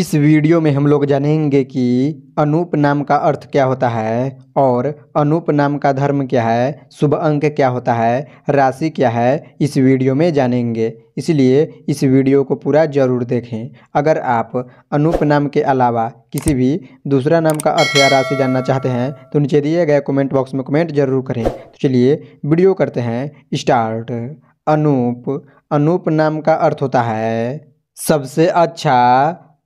इस वीडियो में हम लोग जानेंगे कि अनूप नाम का अर्थ क्या होता है और अनूप नाम का धर्म क्या है शुभ अंक क्या होता है राशि क्या है इस वीडियो में जानेंगे इसलिए इस वीडियो को पूरा जरूर देखें अगर आप अनूप नाम के अलावा किसी भी दूसरा नाम का अर्थ या राशि जानना चाहते हैं तो नीचे दिए गए कमेंट बॉक्स में कमेंट जरूर करें तो चलिए वीडियो करते हैं स्टार्ट अनूप अनूप नाम का अर्थ होता है सबसे अच्छा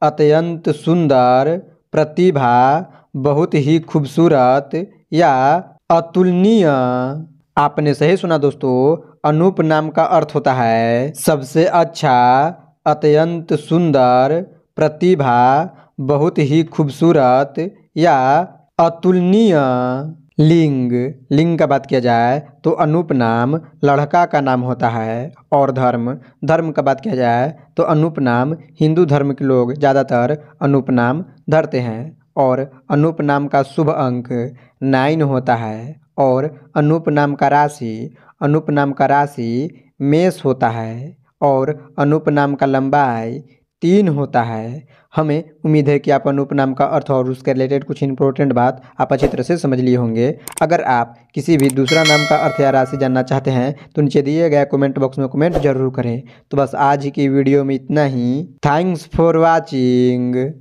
अत्यंत सुंदर प्रतिभा बहुत ही खूबसूरत या अतुलनीय आपने सही सुना दोस्तों अनूप नाम का अर्थ होता है सबसे अच्छा अत्यंत सुंदर प्रतिभा बहुत ही खूबसूरत या अतुलनीय लिंग लिंग का बात किया जाए तो अनूप नाम लड़का का नाम होता है और धर्म धर्म का बात किया जाए तो अनूप नाम हिंदू धर्म के लोग ज़्यादातर अनूप नाम धरते हैं और अनूप नाम का शुभ अंक नाइन होता है और अनूप नाम का राशि अनूप नाम का राशि मेष होता है और अनूप नाम का लंबाई तीन होता है हमें उम्मीद है कि आप अनुपनाम का अर्थ और उसके रिलेटेड कुछ इंपॉर्टेंट बात आप अच्छी तरह से समझ लिए होंगे अगर आप किसी भी दूसरा नाम का अर्थ या राशि जानना चाहते हैं तो नीचे दिए गए कमेंट बॉक्स में कमेंट जरूर करें तो बस आज की वीडियो में इतना ही थैंक्स फॉर वॉचिंग